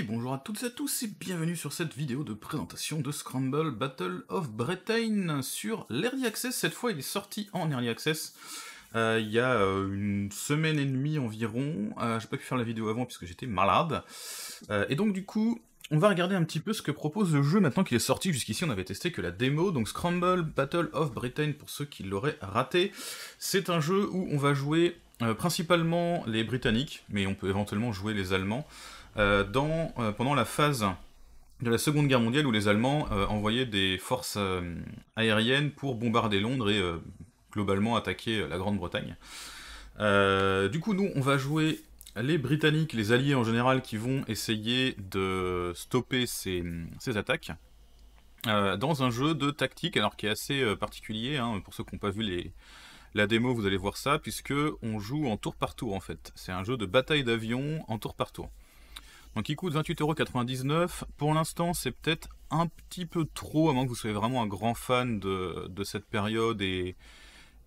bonjour à toutes et à tous et bienvenue sur cette vidéo de présentation de Scramble Battle of Britain sur l'Early Access. Cette fois il est sorti en Early Access euh, il y a euh, une semaine et demie environ. Je euh, J'ai pas pu faire la vidéo avant puisque j'étais malade. et donc du coup, on va regarder un petit peu ce que propose le jeu maintenant qu'il est sorti. Jusqu'ici, on avait testé que la démo, donc Scramble Battle of Britain pour ceux qui l'auraient raté. C'est un jeu où on va jouer principalement les Britanniques, mais on peut éventuellement jouer les Allemands. Euh, euh, pendant la phase de la Seconde Guerre mondiale où les Allemands euh, envoyaient des forces aériennes pour bombarder Londres et globalement attaquer la Grande-Bretagne. du coup, nous, on va jouer les Britanniques, les Alliés en général, qui vont essayer de stopper ces, attaques dans un jeu de tactique, alors qui est assez particulier. Hein. pour ceux qui n'ont pas vu la démo, vous allez voir ça, puisque on joue en tour par tour en fait. C'est un jeu de bataille d'avions en tour par tour. Donc il coûte 28,99€. Pour l'instant, c'est peut-être un petit peu trop, à moins que vous soyez vraiment un grand fan de, cette période et,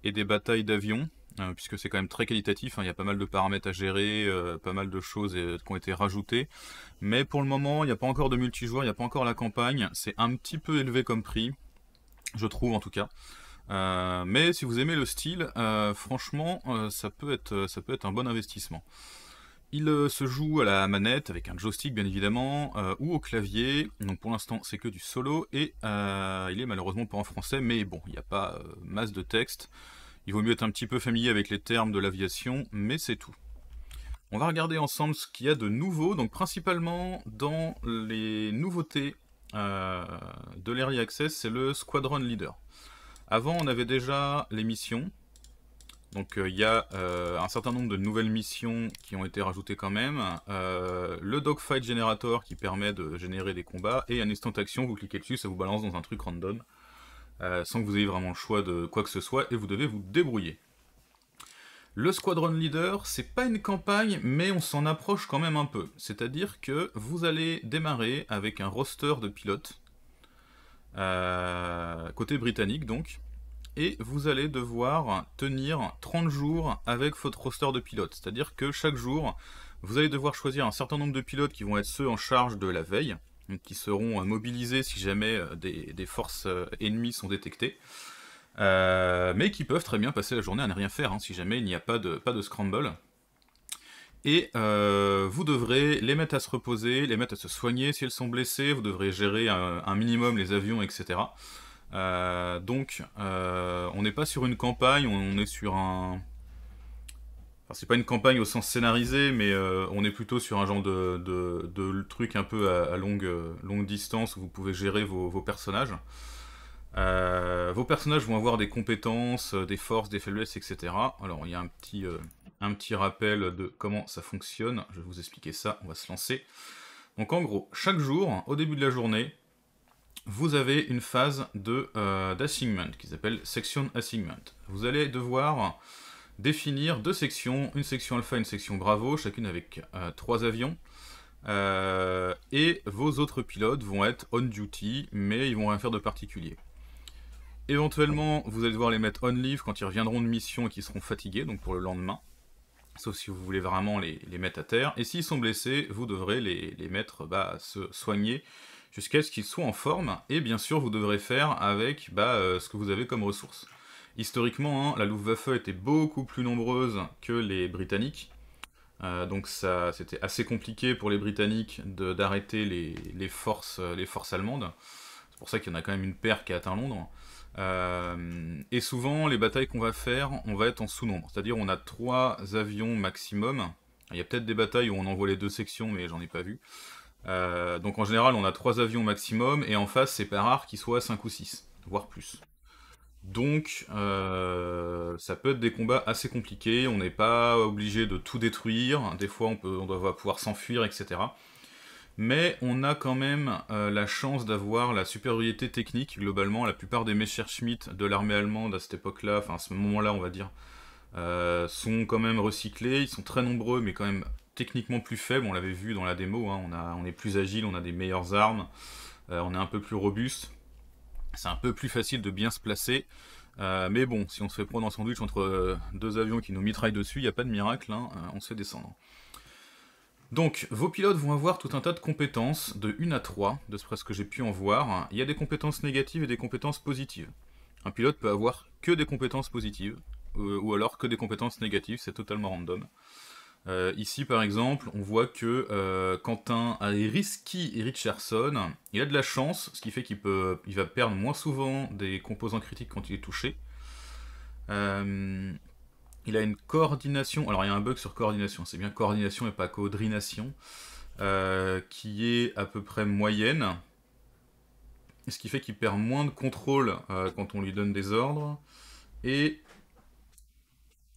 des batailles d'avions, euh, puisque c'est quand même très qualitatif. Hein. Il y a pas mal de paramètres à gérer, euh, pas mal de choses euh, qui ont été rajoutées. Mais pour le moment, il n'y a pas encore de multijoueur, il n'y a pas encore la campagne. C'est un petit peu élevé comme prix, je trouve en tout cas. mais si vous aimez le style, franchement, ça peut être un bon investissement. Il euh, se joue à la manette avec un joystick bien évidemment euh, ou au clavier. Donc pour l'instant c'est que du solo et euh, il est malheureusement pas en français mais bon il n'y a pas masse de texte. Il vaut mieux être un petit peu familier avec les termes de l'aviation mais c'est tout. On va regarder ensemble ce qu'il y a de nouveau, donc principalement dans les nouveautés de l'Area Access, c'est le Squadron Leader. Avant on avait déjà les missions, donc euh, il y a euh, un certain nombre de nouvelles missions qui ont été rajoutées quand même. Euh, le Dogfight Generator qui permet de générer des combats. Et un instant action, vous cliquez dessus, ça vous balance dans un truc random. sans que vous ayez vraiment le choix de quoi que ce soit. Et vous devez vous débrouiller. Le Squadron Leader, c'est pas une campagne, mais on s'en approche quand même un peu. C'est-à-dire que vous allez démarrer avec un roster de pilotes. côté britannique donc et vous allez devoir tenir 30 jours avec votre roster de pilotes. C'est-à-dire que chaque jour, vous allez devoir choisir un certain nombre de pilotes qui vont être ceux en charge de la veille, qui seront euh, mobilisés si jamais euh, des, forces euh, ennemies sont détectées. mais qui peuvent très bien passer la journée à ne rien faire hein, si jamais il n'y a pas de, scramble. Et vous devrez les mettre à se reposer, les mettre à se soigner si elles sont blessées, vous devrez gérer un minimum les avions, etc. Euh, donc, euh, on n'est pas sur une campagne, on, est sur un. c'est pas une campagne au sens scénarisé, mais euh, on est plutôt sur un genre de, truc un peu à, longue, distance où vous pouvez gérer vos, personnages. vos personnages vont avoir des compétences, des forces, des faiblesses, etc. Alors, il y a un petit rappel de comment ça fonctionne. Je vais vous expliquer ça, on va se lancer. Donc, en gros, chaque jour, au début de la journée, vous avez une phase euh, d'assignment qui s'appelle section assignment. Vous allez devoir définir deux sections, une section alpha et une section bravo, chacune avec euh, trois avions. Euh, et vos autres pilotes vont être on duty, mais ils vont rien faire de particulier. Éventuellement, vous allez devoir les mettre on leave quand ils reviendront de mission et qu'ils seront fatigués, donc pour le lendemain. Sauf si vous voulez vraiment les, mettre à terre. Et s'ils sont blessés, vous devrez les, mettre à bah, se soigner jusqu'à ce qu'ils soient en forme, et bien sûr vous devrez faire avec bah, euh, ce que vous avez comme ressources. Historiquement, la hein, la Luftwaffe était beaucoup plus nombreuse que les Britanniques, euh, donc ça, c'était assez compliqué pour les Britanniques d'arrêter les, forces, euh, les forces allemandes. C'est pour ça qu'il y en a quand même une paire qui a atteint Londres. et souvent, les batailles qu'on va faire, on va être en sous-nombre. C'est-à-dire, on a trois avions maximum. Il y a peut-être des batailles où on envoie les deux sections, mais j'en ai pas vu. Euh, donc en général, on a trois avions maximum, et en face, c'est pas rare qu'il soit 5 ou 6, voire plus. Donc, euh, ça peut être des combats assez compliqués, on n'est pas obligé de tout détruire, des fois on, peut, doit pouvoir s'enfuir, etc. Mais on a quand même euh, la chance d'avoir la supériorité technique, globalement, la plupart des Messerschmitt de l'armée allemande à cette époque-là, enfin à ce moment-là on va dire, sont quand même recyclés, ils sont très nombreux mais quand même techniquement plus faible, on l'avait vu dans la démo, hein, on, a, on, est plus agile, on a des meilleures armes, euh, on est un peu plus robuste, c'est un peu plus facile de bien se placer. Euh, mais bon, si on se fait prendre en sandwich entre euh, deux avions qui nous mitraillent dessus, il n'y a pas de miracle, hein, on fait descendre. Donc, vos pilotes vont avoir tout un tas de compétences, de 1 à 3, de ce que j'ai pu en voir. Il y a des compétences négatives et des compétences positives. Un pilote peut avoir que des compétences positives, ou alors que des compétences négatives, c'est totalement random. Euh, ici, par exemple, on voit que euh, Quentin a des risky Richardson. Il a de la chance, ce qui fait qu'il peut, il va perdre moins souvent des composants critiques quand il est touché. Euh, il a une coordination. Alors, il y a un bug sur coordination. C'est bien coordination et pas coordination, euh, qui est à peu près moyenne. Ce qui fait qu'il perd moins de contrôle quand on lui donne des ordres. Et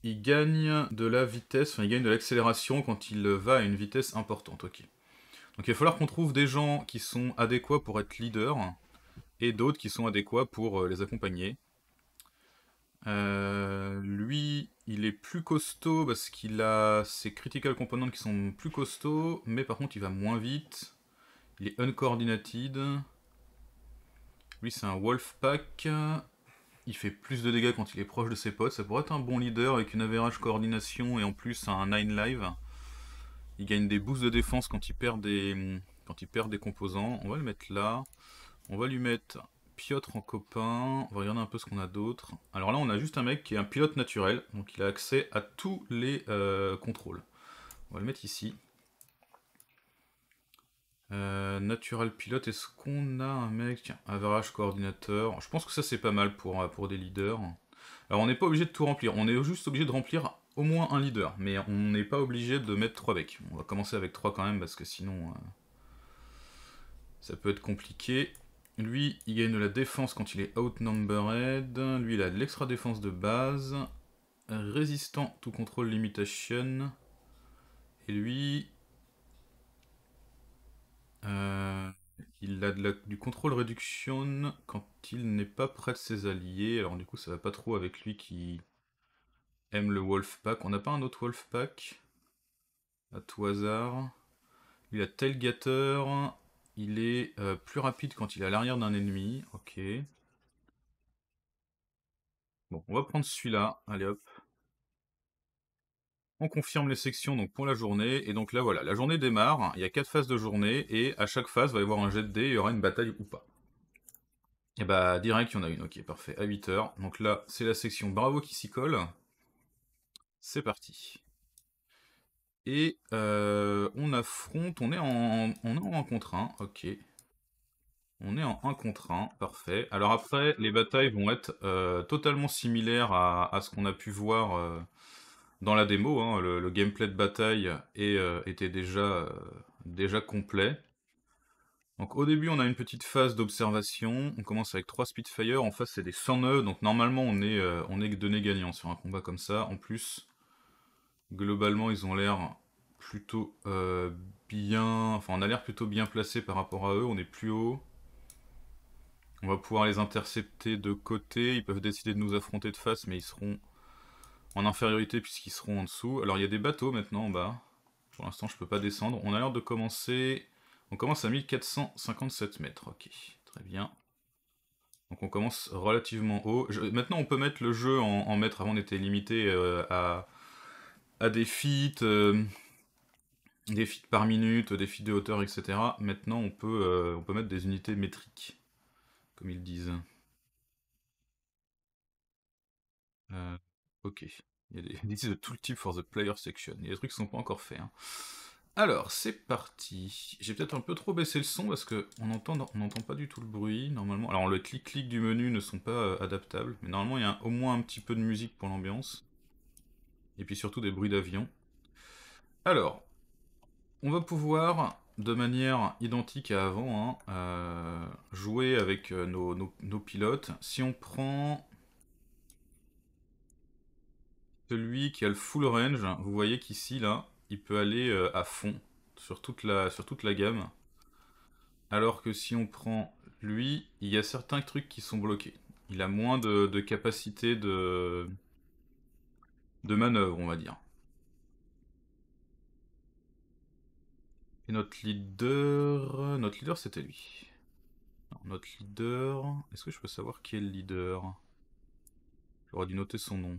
il gagne de la vitesse, enfin, il gagne de l'accélération quand il va à une vitesse importante, ok. Donc il va falloir qu'on trouve des gens qui sont adéquats pour être leader, et d'autres qui sont adéquats pour euh, les accompagner. Euh, lui, il est plus costaud parce qu'il a ses critical components qui sont plus costauds, mais par contre il va moins vite. Il est uncoordinated. Lui c'est un wolf pack il fait plus de dégâts quand il est proche de ses potes. Ça pourrait être un bon leader avec une average coordination et en plus un 9 live. Il gagne des boosts de défense quand il perd des, quand il perd des composants. On va le mettre là. On va lui mettre Piotr en copain. On va regarder un peu ce qu'on a d'autre. Alors là, on a juste un mec qui est un pilote naturel. Donc il a accès à tous les euh, contrôles. On va le mettre ici. Euh, natural pilote, est-ce qu'on a un mec Tiens, average coordinateur. Je pense que ça c'est pas mal pour, euh, pour des leaders. Alors on n'est pas obligé de tout remplir, on est juste obligé de remplir au moins un leader, mais on n'est pas obligé de mettre trois becs. On va commencer avec trois quand même parce que sinon euh, ça peut être compliqué. Lui, il gagne de la défense quand il est outnumbered. Lui, il a de l'extra défense de base. Résistant, to control limitation. Et lui, euh, il a du contrôle réduction quand il n'est pas près de ses alliés. Alors du coup, ça va pas trop avec lui qui aime le wolf pack On n'a pas un autre wolf pack à tout hasard. Il a Telgator. Il est euh, plus rapide quand il est à l'arrière d'un ennemi. Ok. Bon, on va prendre celui-là. Allez hop. On confirme les sections donc pour la journée. Et donc là, voilà, la journée démarre. Il y a quatre phases de journée. Et à chaque phase, il va y avoir un jet de dés. Il y aura une bataille ou pas. Et bah, direct, il y en a une. Ok, parfait. À 8h. Donc là, c'est la section Bravo qui s'y colle. C'est parti. Et euh, on affronte. On est en, on est en 1 contre 1. Ok. On est en 1 contre 1, parfait. Alors après, les batailles vont être euh, totalement similaires à, ce qu'on a pu voir euh, dans la démo, hein, le, gameplay de bataille euh, était euh, déjà, complet. Donc au début, on a une petite phase d'observation. On commence avec 3 Spitfire. En face, c'est des 109. Donc normalement, on est, euh, on est donné gagnant sur un combat comme ça. En plus, globalement, ils ont l'air plutôt bien... Enfin, on a l'air plutôt bien placé par rapport à eux. On est plus haut. On va pouvoir les intercepter de côté. Ils peuvent décider de nous affronter de face, mais ils seront en infériorité puisqu'ils seront en dessous. Alors il y a des bateaux maintenant en bas. Pour l'instant je peux pas descendre. On a l'air de commencer... On commence à 1457 mètres, ok. Très bien. Donc on commence relativement haut. Maintenant on peut mettre le jeu en, mètres. Avant on était limité euh, à... à des feats, euh, des feet par minute, des feet de hauteur, etc. Maintenant on peut, euh, on peut mettre des unités métriques, comme ils disent. Ok. Il y a des, de tout le type for the player section. Il y a des trucs qui sont pas encore faits. Hein. Alors, c'est parti. J'ai peut-être un peu trop baissé le son parce qu'on n'entend on pas du tout le bruit normalement. Alors, le clic-clic du menu ne sont pas euh, adaptables, mais normalement, il y a au moins un petit peu de musique pour l'ambiance. Et puis surtout des bruits d'avion. Alors, on va pouvoir, de manière identique à avant, hein, euh, jouer avec euh, nos pilotes. Si on prend celui qui a le full range, vous voyez qu'ici, là, il peut aller euh, à fond sur toute, la, sur toute la gamme. Alors que si on prend lui, il y a certains trucs qui sont bloqués. Il a moins de, capacité de, de manœuvre, on va dire. Et notre leader... Notre leader, c'était lui. notre leader... Est-ce que je peux savoir qui est le leader J'aurais dû noter son nom.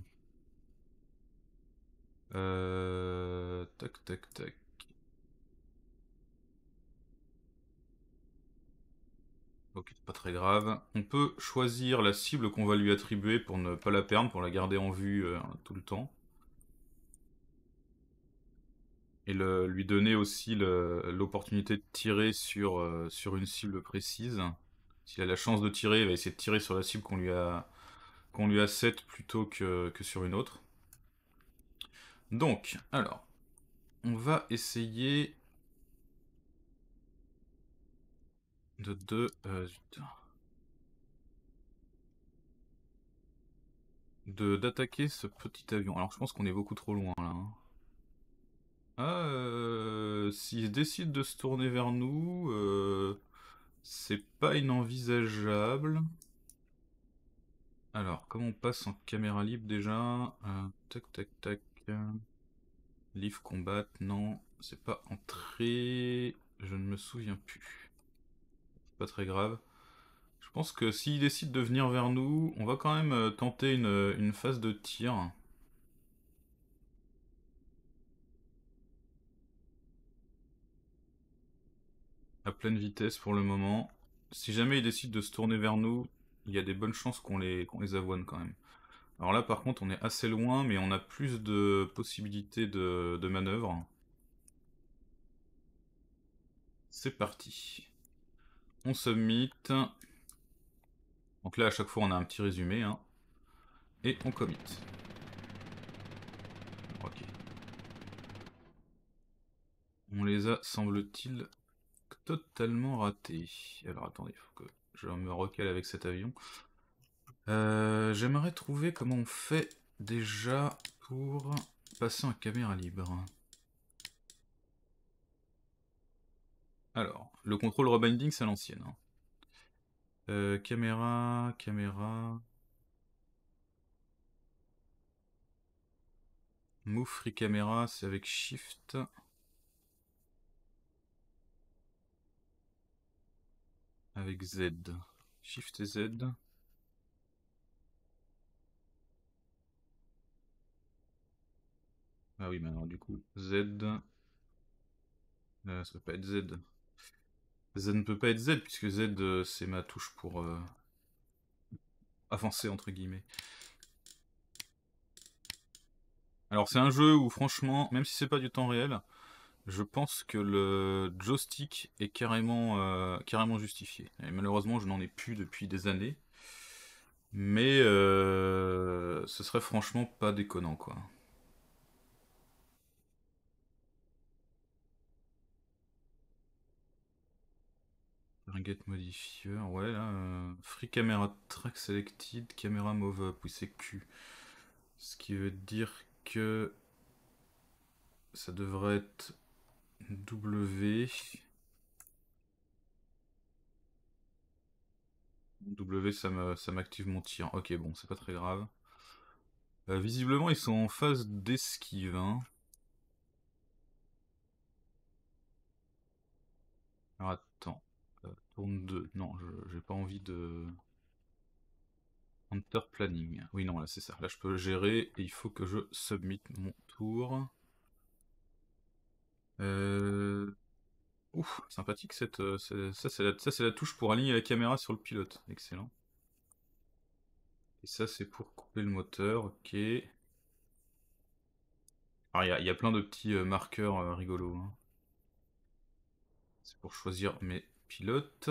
Euh, tac, tac, tac. Ok, pas très grave. On peut choisir la cible qu'on va lui attribuer pour ne pas la perdre, pour la garder en vue euh, tout le temps. Et lui donner aussi l'opportunité de tirer sur, euh, sur une cible précise. S'il a la chance de tirer, il va essayer de tirer sur la cible qu'on lui a qu'on lui a 7 plutôt que, que sur une autre. Donc, alors, on va essayer euh, de d'attaquer ce petit avion. Alors je pense qu'on est beaucoup trop loin là. Hein. Ah, euh, s'il décide de se tourner vers nous, euh, c'est pas inenvisageable. Alors, comme on passe en caméra libre déjà, euh, tac tac tac, Livre combat, non, c'est pas entré. Je ne me souviens plus. Pas très grave. Je pense que s'il décide de venir vers nous, on va quand même euh, tenter euh, une, phase de tir. À pleine vitesse pour le moment. Si jamais il décide de se tourner vers nous, il y a des bonnes chances qu'on les, qu'on les avoine quand même. Alors là, par contre, on est assez loin, mais on a plus de possibilités de, manœuvre. C'est parti. On submit. Donc là, à chaque fois, on a un petit résumé. Hein. Et on commit. Ok. On les a, semble-t-il, totalement ratés. Alors attendez, il faut que je me recale avec cet avion. Euh, j'aimerais trouver comment on fait déjà pour passer en caméra libre. Alors, le contrôle rebinding, c'est l'ancienne. Hein. Euh, caméra, caméra... Move free camera, c'est avec shift. Avec Z. Shift et Z. Ah oui, mais alors du coup, Z. Euh, ça peut pas être Z. Z ne peut pas être Z, puisque Z, euh, c'est ma touche pour euh, avancer, entre guillemets. Alors, c'est un jeu où, franchement, même si c'est pas du temps réel, je pense que le joystick est carrément, carrément justifié. Et malheureusement, je n'en ai plus depuis des années. Mais ce serait franchement pas déconnant, quoi. get modifier, ouais, là, euh, free camera track selected, camera move up, oui, c'est Q. Ce qui veut dire que ça devrait être W. W, ça m'active mon tir. Ok, bon, c'est pas très grave. Euh, visiblement, ils sont en phase d'esquive. Hein. Non, j'ai pas envie de... Enter planning. Oui, non, là, c'est ça. Là, je peux le gérer et il faut que je submit mon tour. Euh... Ouf, sympathique cette... Euh, ça, c'est la... touche pour aligner la caméra sur le pilote. Excellent. Et ça, c'est pour couper le moteur. Ok. Alors, ah, il y, a plein de petits euh, marqueurs euh, rigolos. Hein. C'est pour choisir mes pilote.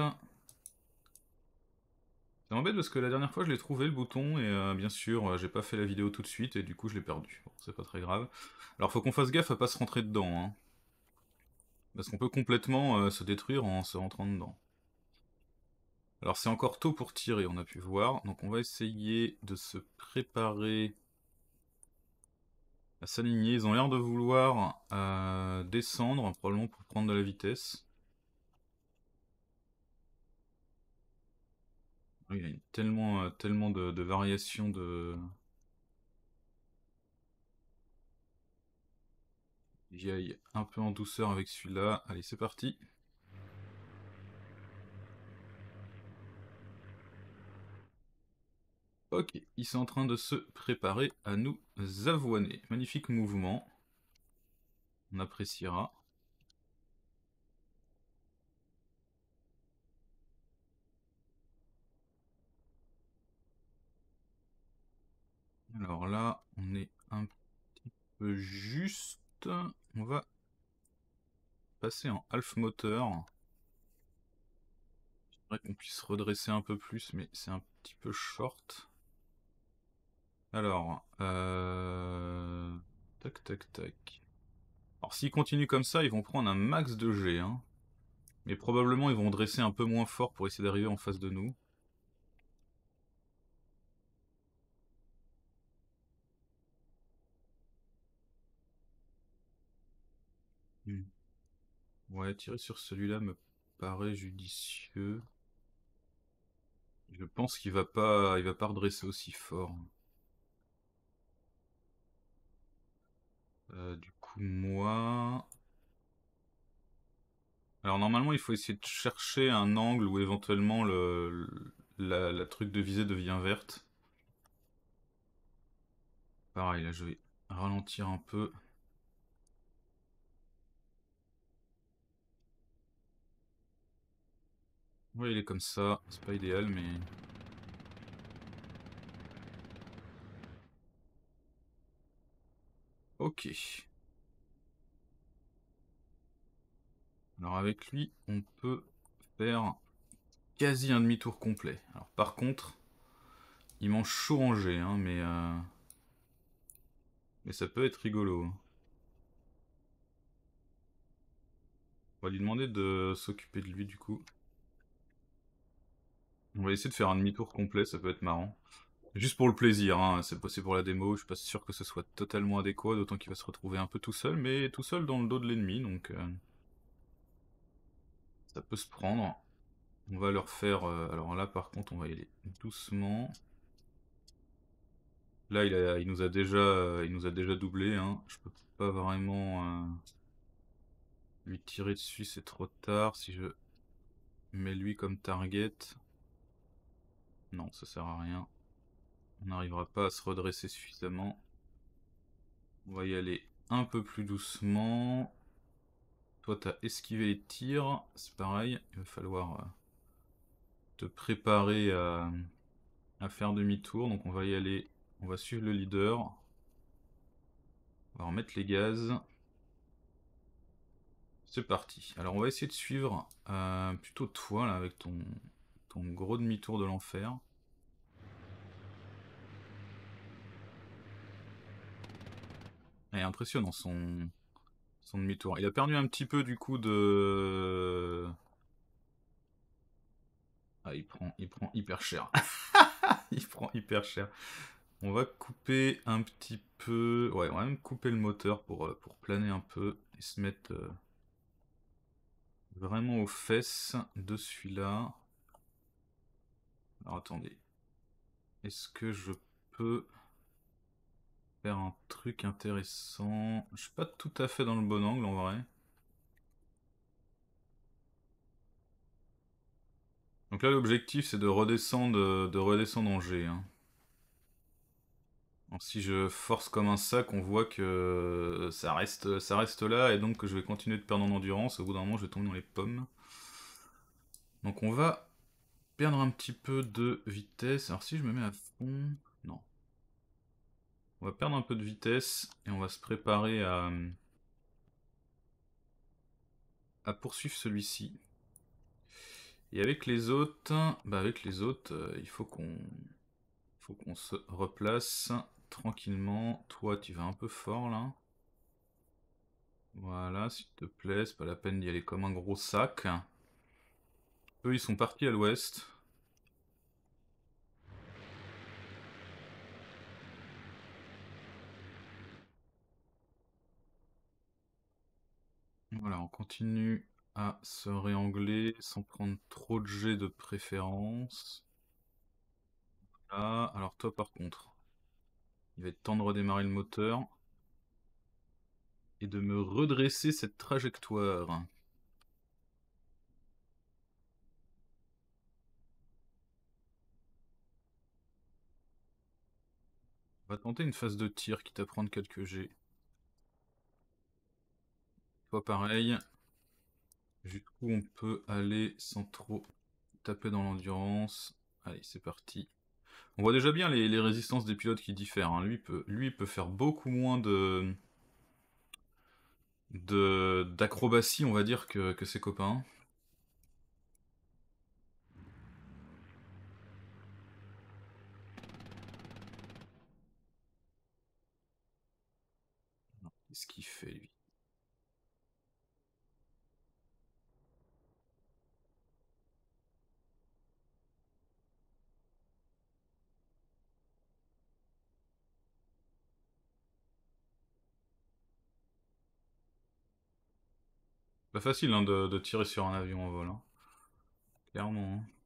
C'est m'embête parce que la dernière fois je l'ai trouvé le bouton et euh, bien sûr euh, j'ai pas fait la vidéo tout de suite et du coup je l'ai perdu. c'est pas très grave. Alors faut qu'on fasse gaffe à pas se rentrer dedans. Hein. Parce qu'on peut complètement euh, se détruire en se rentrant dedans. Alors c'est encore tôt pour tirer, on a pu voir. Donc on va essayer de se préparer à s'aligner. Ils ont l'air de vouloir descendre, probablement pour prendre de la vitesse. Il a tellement, euh, tellement de, de variations de. J'y aille un peu en douceur avec celui-là. Allez, c'est parti. Ok, ils sont en train de se préparer à nous avoiner. Magnifique mouvement. On appréciera. Alors là, on est un petit peu juste. On va passer en half moteur. J'aimerais qu'on puisse redresser un peu plus, mais c'est un petit peu short. Alors, euh, tac, tac, tac. Alors s'ils continuent comme ça, ils vont prendre un max de G. Hein. Mais probablement, ils vont dresser un peu moins fort pour essayer d'arriver en face de nous. Ouais, tirer sur celui-là me paraît judicieux. Je pense qu'il va pas, il va pas redresser aussi fort. Euh, du coup, moi... Alors normalement, il faut essayer de chercher un angle où éventuellement le, la, la, truc de visée devient verte. Pareil, là je vais ralentir un peu. Oui, il est comme ça. C'est pas idéal, mais... Ok. Alors avec lui, on peut faire quasi un demi-tour complet. Alors par contre, il mange chaud rangé, hein, mais... Euh, mais ça peut être rigolo. Hein. On va lui demander de s'occuper de lui du coup. On va essayer de faire un demi-tour complet, ça peut être marrant. Juste pour le plaisir, hein, c'est possible pour la démo, je suis pas sûr que ce soit totalement adéquat, d'autant qu'il va se retrouver un peu tout seul, mais tout seul dans le dos de l'ennemi, donc... Euh, ça peut se prendre. On va leur faire... Euh, alors là, par contre, on va y aller doucement. Là, il, a... il nous a déjà euh, il nous a déjà doublé, hein. je peux pas vraiment... Lui tirer dessus, c'est trop tard, si je mets lui comme target... Non, ça sert à rien. On n'arrivera pas à se redresser suffisamment. On va y aller un peu plus doucement. Toi, t'as esquivé les tirs. C'est pareil. Il va falloir euh, te préparer à, faire demi-tour. Donc on va y aller. On va suivre le leader. On va remettre les gaz. C'est parti. Alors on va essayer de suivre euh, plutôt toi là avec ton, ton gros demi-tour de l'enfer. Il est impressionnant son, son demi-tour. Il a perdu un petit peu du coup de... Ah, il prend, il prend hyper cher. il prend hyper cher. On va couper un petit peu... Ouais, on va même couper le moteur pour, euh, pour planer un peu et se mettre euh, vraiment aux fesses de celui-là. Alors attendez. Est-ce que je peux faire un truc intéressant Je suis pas tout à fait dans le bon angle en vrai. Donc là l'objectif c'est de redescendre de redescendre en G. Hein. si je force comme un sac, on voit que ça reste, ça reste là et donc que je vais continuer de perdre en endurance. Au bout d'un moment, je vais tomber dans les pommes. Donc on va perdre un petit peu de vitesse. Alors si je me mets à fond... Non. On va perdre un peu de vitesse et on va se préparer à... à poursuivre celui-ci. Et avec les autres... Bah avec les autres, euh, il faut qu'on... faut qu'on se replace tranquillement. Toi, tu vas un peu fort, là. Voilà, s'il te plaît, c'est pas la peine d'y aller comme un gros sac. Eux, ils sont partis à l'ouest. Voilà, on continue à se réangler sans prendre trop de jet de préférence. alors toi par contre, il va être temps de redémarrer le moteur et de me redresser cette trajectoire. On va tenter une phase de tir qui t'apprendre quelques G. Pas pareil. Jusqu'où on peut aller sans trop taper dans l'endurance. Allez, c'est parti. On voit déjà bien les, résistances des pilotes qui diffèrent. Hein. Lui, peut, lui peut faire beaucoup moins de d'acrobatie, on va dire, que ses copains. qui fait lui Pas facile hein, de, tirer sur un avion en vol. Hein. Clairement. Hein.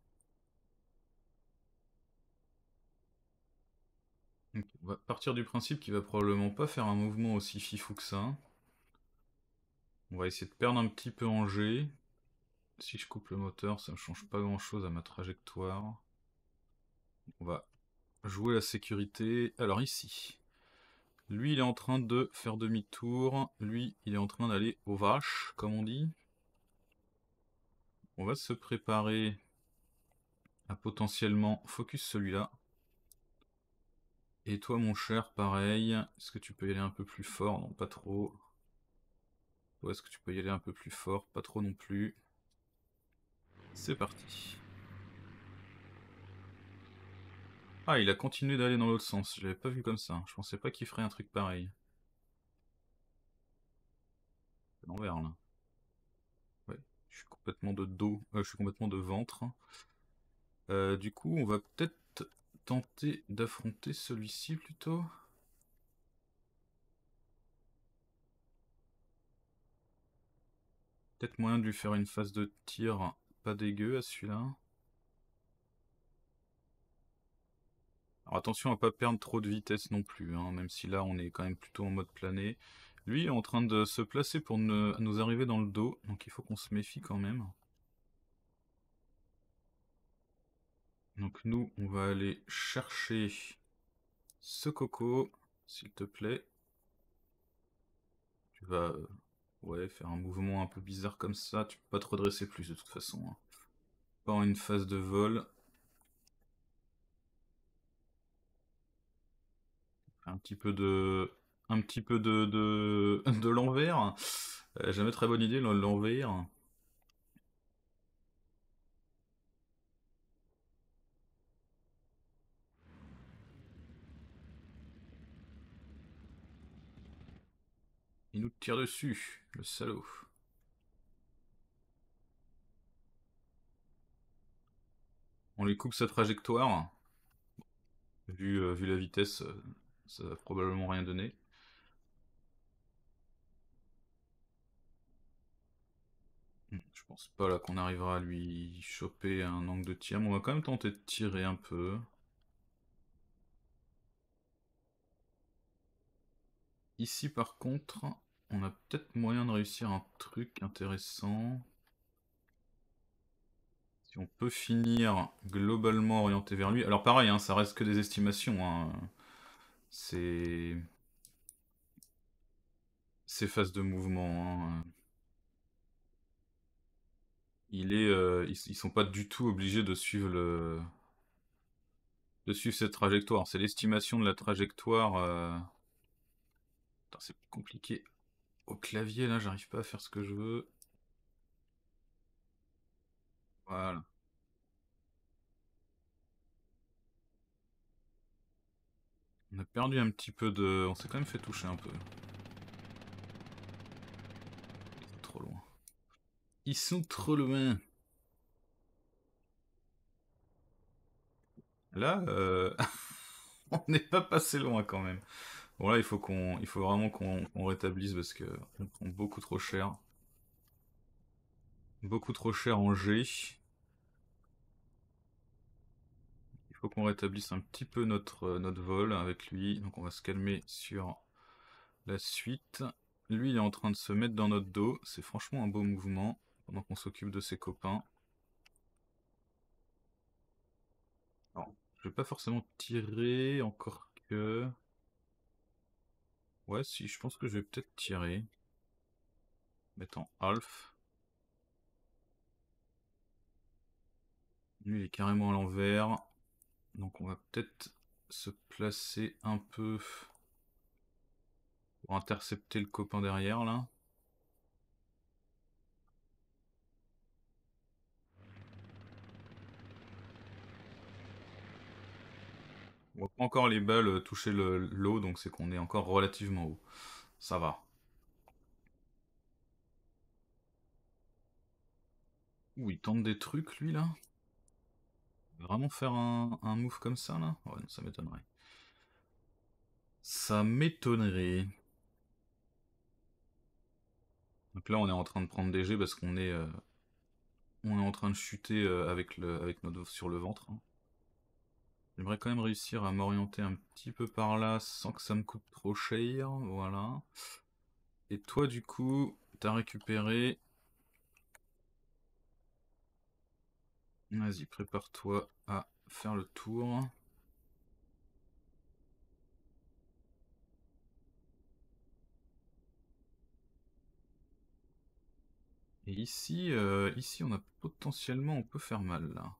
partir du principe qu'il va probablement pas faire un mouvement aussi fifou que ça. On va essayer de perdre un petit peu en G. Si je coupe le moteur, ça ne change pas grand-chose à ma trajectoire. On va jouer la sécurité. Alors ici, lui il est en train de faire demi-tour. Lui il est en train d'aller aux vaches, comme on dit. On va se préparer à potentiellement focus celui-là. Et toi, mon cher, pareil. Est-ce que tu peux y aller un peu plus fort Non, pas trop. Ou est-ce que tu peux y aller un peu plus fort Pas trop non plus. C'est parti. Ah, il a continué d'aller dans l'autre sens. Je l'avais pas vu comme ça. Je pensais pas qu'il ferait un truc pareil. C'est l'envers, là. Ouais, je suis complètement de dos. Euh, je suis complètement de ventre. Euh, du coup, on va peut-être tenter d'affronter celui-ci plutôt. Peut-être moyen de lui faire une phase de tir pas dégueu à celui-là. Alors attention à pas perdre trop de vitesse non plus, hein, même si là on est quand même plutôt en mode plané. Lui est en train de se placer pour nous arriver dans le dos, donc il faut qu'on se méfie quand même. Donc nous, on va aller chercher ce coco, s'il te plaît. Tu vas euh, ouais, faire un mouvement un peu bizarre comme ça. Tu peux pas te redresser plus de toute façon. Hein. Pas en une phase de vol. Un petit peu de... Un petit peu de... De, de l'envers. Euh, jamais très bonne idée, l'envers. Il nous tire dessus, le salaud. On lui coupe sa trajectoire. Vu, euh, vu la vitesse, euh, ça va probablement rien donner. Je pense pas là qu'on arrivera à lui choper un angle de tir, mais on va quand même tenter de tirer un peu. Ici, par contre, on a peut-être moyen de réussir un truc intéressant. Si on peut finir globalement orienté vers lui. Alors pareil, hein, ça reste que des estimations. Hein. C'est... Ces phases de mouvement. Hein. Il est, euh, ils, ne sont pas du tout obligés de suivre le, de suivre cette trajectoire. C'est l'estimation de la trajectoire. Euh, c'est compliqué. Au clavier, là, j'arrive pas à faire ce que je veux. Voilà. On a perdu un petit peu de... On s'est quand même fait toucher un peu. Ils sont trop loin. Ils sont trop loin. Là, euh, on n'est pas passé loin quand même. Voilà, il faut qu'on, il faut vraiment qu'on rétablisse parce que on prend beaucoup trop cher. Beaucoup trop cher en G. Il faut qu'on rétablisse un petit peu notre, euh, notre vol avec lui. Donc on va se calmer sur la suite. Lui, il est en train de se mettre dans notre dos. C'est franchement un beau mouvement pendant qu'on s'occupe de ses copains. Je je vais pas forcément tirer, encore que... Ouais, si, je pense que je vais peut-être tirer. Mettant half. Lui, il est carrément à l'envers. Donc on va peut-être se placer un peu pour intercepter le copain derrière, là. On voit pas encore les balles euh, toucher l'eau, donc c'est qu'on est encore relativement haut. Ça va. Ouh, il tente des trucs, lui, là Vraiment faire un, move comme ça, là Ouais, non, ça m'étonnerait. Ça m'étonnerait. Donc là, on est en train de prendre des jets parce qu'on est... Euh, on est en train de chuter euh, avec, le, avec sur le ventre. Hein. J'aimerais quand même réussir à m'orienter un petit peu par là sans que ça me coûte trop cher. Voilà. Et toi, du coup, t'as récupéré. Vas-y, prépare-toi à faire le tour. Et ici, euh, ici on a potentiellement, on peut faire mal là.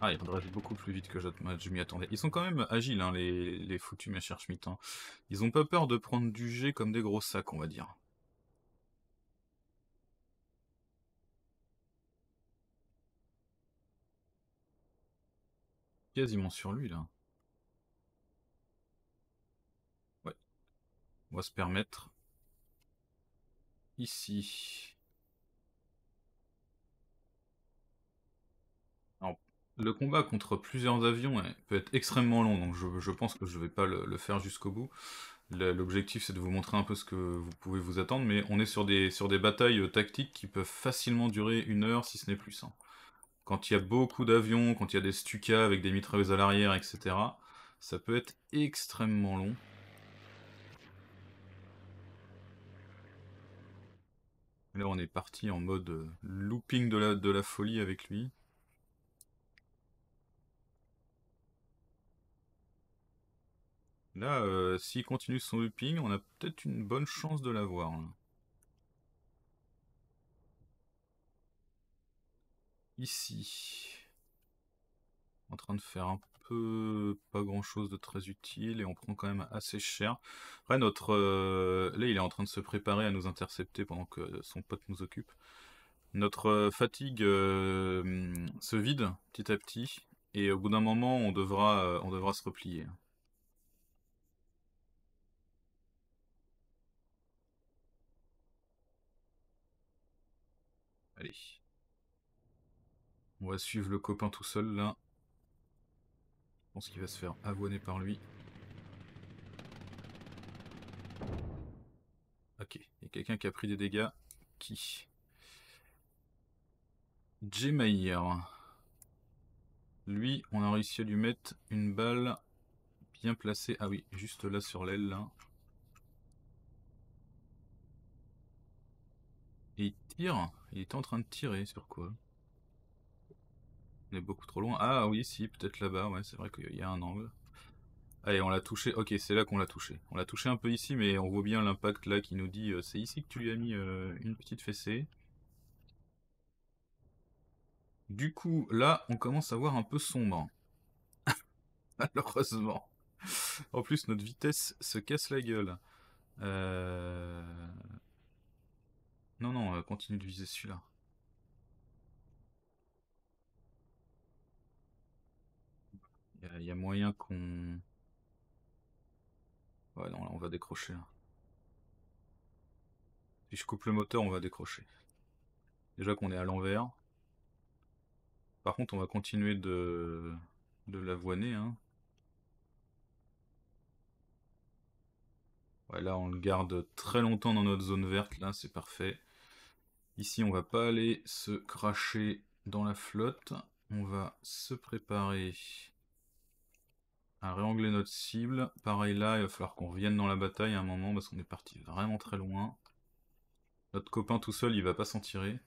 Ah, ils être beaucoup plus vite que je, m'y attendais. Ils sont quand même agiles, hein, les, foutus machers schmitt. Hein. Ils ont pas peur de prendre du jet comme des gros sacs, on va dire. Quasiment sur lui, là. Ouais. On va se permettre. Ici. le combat contre plusieurs avions hein, peut être extrêmement long, donc je, pense que je ne vais pas le, faire jusqu'au bout. L'objectif, c'est de vous montrer un peu ce que vous pouvez vous attendre, mais on est sur des, sur des batailles euh, tactiques qui peuvent facilement durer une heure, si ce n'est plus. Quand il y a beaucoup d'avions, quand il y a des stucas avec des mitrailleuses à l'arrière, etc., ça peut être extrêmement long. Là, on est parti en mode euh, looping de de la folie avec lui. Là, euh, s'il continue son looping, on a peut-être une bonne chance de l'avoir. Hein. Ici. En train de faire un peu pas grand chose de très utile et on prend quand même assez cher. Après, notre. Euh, là, il est en train de se préparer à nous intercepter pendant que son pote nous occupe. Notre euh, fatigue se vide petit à petit et au bout d'un moment, on devra, on devra se replier. Allez. On va suivre le copain tout seul, là. Je pense qu'il va se faire avoiner par lui. Ok, il y a quelqu'un qui a pris des dégâts. Qui Jemayer. Lui, on a réussi à lui mettre une balle bien placée. Ah oui, juste là sur l'aile, là. Il est en train de tirer sur quoi On est beaucoup trop loin. Ah oui, si, peut-être là-bas. Ouais, c'est vrai qu'il y a un angle. Allez, on l'a touché. Ok, c'est là qu'on l'a touché. On l'a touché un peu ici, mais on voit bien l'impact là qui nous dit euh, c'est ici que tu lui as mis euh, une petite fessée. Du coup, là, on commence à voir un peu sombre. Malheureusement. En plus, notre vitesse se casse la gueule. Euh... Non, non, euh, continue de viser celui-là. Il y, a moyen qu'on... Ouais, non, là, on va décrocher. Si je coupe le moteur, on va décrocher. Déjà qu'on est à l'envers. Par contre, on va continuer de, de l'avoiner. Hein. Ouais, là, on le garde très longtemps dans notre zone verte. Là, c'est parfait. Ici, on va pas aller se cracher dans la flotte. On va se préparer à réangler notre cible. Pareil là, il va falloir qu'on revienne dans la bataille à un moment parce qu'on est parti vraiment très loin. Notre copain tout seul, il va pas s'en tirer.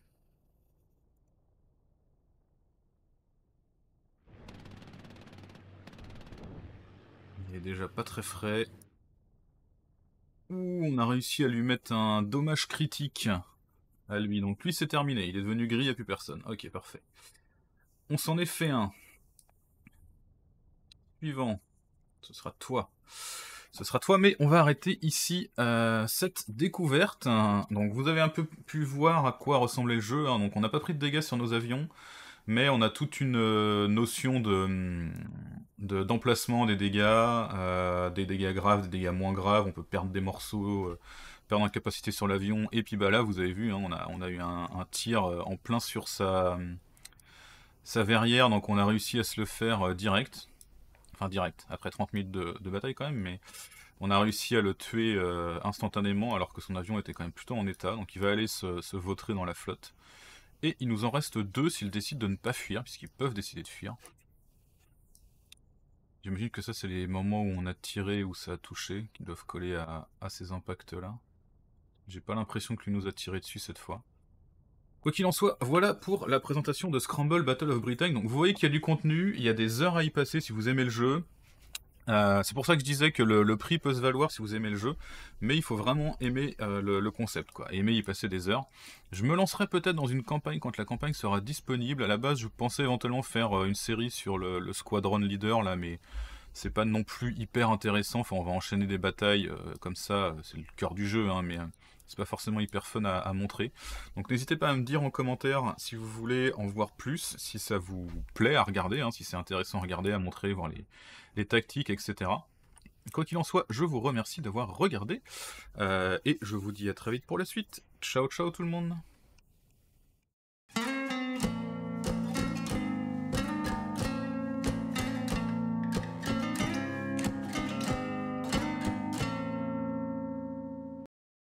Il est déjà pas très frais. Ouh, on a réussi à lui mettre un dommage critique lui. Donc lui, c'est terminé. Il est devenu gris, il n'y a plus personne. Ok, parfait. On s'en est fait un. Suivant. Ce sera toi. Ce sera toi, mais on va arrêter ici euh, cette découverte. Hein. Donc vous avez un peu pu voir à quoi ressemblait le jeu. Hein. Donc on n'a pas pris de dégâts sur nos avions, mais on a toute une euh, notion mm, de d'emplacement des dégâts, euh, des dégâts graves, des dégâts moins graves. On peut perdre des morceaux dans la capacité sur l'avion. Et puis bah là, vous avez vu, hein, on, a, on a eu un, tir euh, en plein sur sa, euh, sa verrière, donc on a réussi à se le faire euh, direct. Enfin direct, après 30 minutes de, bataille quand même, mais on a réussi à le tuer instantanément alors que son avion était quand même plutôt en état. Donc il va aller se, se vautrer dans la flotte. Et il nous en reste deux s'ils décident de ne pas fuir, puisqu'ils peuvent décider de fuir. J'imagine que ça, c'est les moments où on a tiré, où ça a touché, qui doivent coller à ces impacts-là. J'ai pas l'impression que lui nous a tiré dessus cette fois. Quoi qu'il en soit, voilà pour la présentation de Scramble Battle of Britain. Donc vous voyez qu'il y a du contenu, il y a des heures à y passer si vous aimez le jeu. Euh, c'est pour ça que je disais que le, prix peut se valoir si vous aimez le jeu, mais il faut vraiment aimer euh, le, concept, quoi. Aimer y passer des heures. Je me lancerai peut-être dans une campagne quand la campagne sera disponible. À la base, je pensais éventuellement faire euh, une série sur le, le, Squadron Leader, là, mais c'est pas non plus hyper intéressant. Enfin, on va enchaîner des batailles comme ça, c'est le cœur du jeu, hein, mais c'est pas forcément hyper fun à, montrer. Donc n'hésitez pas à me dire en commentaire si vous voulez en voir plus, si ça vous plaît à regarder, hein, si c'est intéressant à regarder, à montrer, voir les, tactiques, etc. Quoi qu'il en soit, je vous remercie d'avoir regardé euh, et je vous dis à très vite pour la suite. Ciao ciao tout le monde